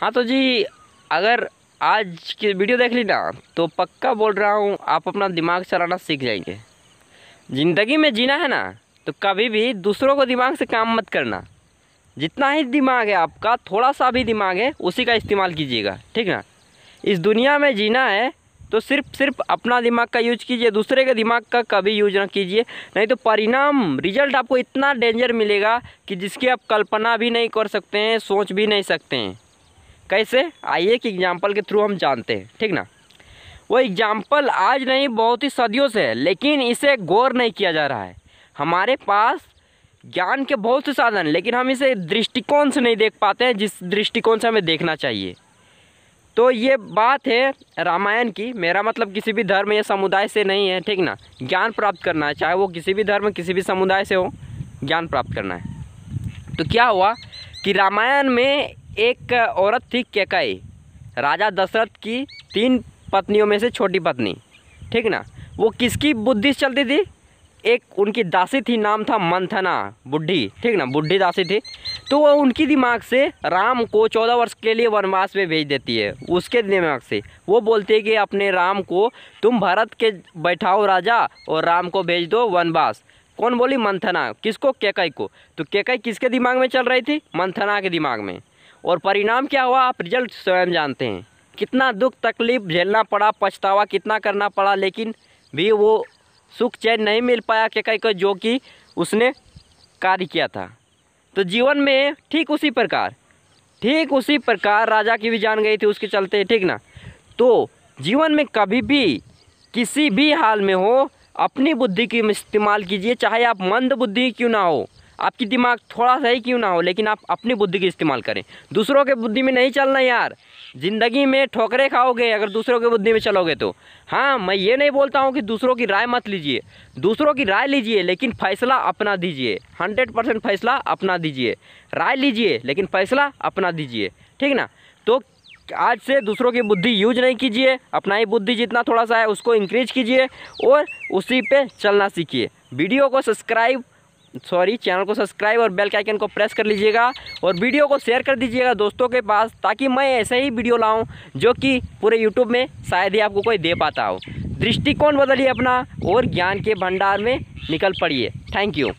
हाँ तो जी अगर आज की वीडियो देख ली ना तो पक्का बोल रहा हूँ आप अपना दिमाग चलाना सीख जाएंगे ज़िंदगी में जीना है ना तो कभी भी दूसरों को दिमाग से काम मत करना जितना ही दिमाग है आपका थोड़ा सा भी दिमाग है उसी का इस्तेमाल कीजिएगा ठीक ना इस दुनिया में जीना है तो सिर्फ सिर्फ अपना दिमाग का यूज कीजिए दूसरे के दिमाग का कभी यूज ना कीजिए नहीं तो परिणाम रिजल्ट आपको इतना डेंजर मिलेगा कि जिसकी आप कल्पना भी नहीं कर सकते हैं सोच भी नहीं सकते हैं कैसे आइए कि एग्जाम्पल के थ्रू हम जानते हैं ठीक ना वो एग्जाम्पल आज नहीं बहुत ही सदियों से है लेकिन इसे गौर नहीं किया जा रहा है हमारे पास ज्ञान के बहुत से साधन लेकिन हम इसे दृष्टिकोण से नहीं देख पाते हैं जिस दृष्टिकोण से हमें देखना चाहिए तो ये बात है रामायण की मेरा मतलब किसी भी धर्म या समुदाय से नहीं है ठीक ना ज्ञान प्राप्त करना है चाहे वो किसी भी धर्म किसी भी समुदाय से हो ज्ञान प्राप्त करना है तो क्या हुआ कि रामायण में एक औरत थी केकई राजा दशरथ की तीन पत्नियों में से छोटी पत्नी ठीक ना वो किसकी बुद्धि चलती थी एक उनकी दासी थी नाम था मंथना बुढ़ी ठीक ना बुढ़ी दासी थी तो वो उनकी दिमाग से राम को चौदह वर्ष के लिए वनवास में भेज देती है उसके दिमाग से वो बोलती है कि अपने राम को तुम भरत के बैठाओ राजा और राम को भेज दो वनवास कौन बोली मंथना किसको केकई को तो केकई किसके दिमाग में चल रही थी मंथना के दिमाग में और परिणाम क्या हुआ आप रिजल्ट स्वयं जानते हैं कितना दुख तकलीफ झेलना पड़ा पछतावा कितना करना पड़ा लेकिन भी वो सुख चैन नहीं मिल पाया क्या कहीं को जो कि उसने कार्य किया था तो जीवन में ठीक उसी प्रकार ठीक उसी प्रकार राजा की भी जान गई थी उसके चलते ठीक ना तो जीवन में कभी भी किसी भी हाल में हो अपनी बुद्धि की इस्तेमाल कीजिए चाहे आप मंद बुद्धि क्यों ना हो आपकी दिमाग थोड़ा सा ही क्यों ना हो लेकिन आप अपनी बुद्धि की इस्तेमाल करें दूसरों के बुद्धि में नहीं चलना यार ज़िंदगी में ठोकरे खाओगे अगर दूसरों की बुद्धि में चलोगे तो हाँ मैं ये नहीं बोलता हूँ कि दूसरों की राय मत लीजिए दूसरों की राय लीजिए लेकिन फ़ैसला अपना दीजिए हंड्रेड परसेंट फ़ैसला अपना दीजिए राय लीजिए लेकिन फ़ैसला अपना दीजिए ठीक ना तो आज से दूसरों की बुद्धि यूज नहीं कीजिए अपना ही बुद्धि जितना थोड़ा सा है उसको इंक्रीज कीजिए और उसी पे चलना सीखिए वीडियो को सब्सक्राइब सॉरी चैनल को सब्सक्राइब और बेल के आइकन को प्रेस कर लीजिएगा और वीडियो को शेयर कर दीजिएगा दोस्तों के पास ताकि मैं ऐसे ही वीडियो लाऊं जो कि पूरे यूट्यूब में शायद ही आपको कोई दे पाता हो दृष्टिकोण बदलिए अपना और ज्ञान के भंडार में निकल पड़िए थैंक यू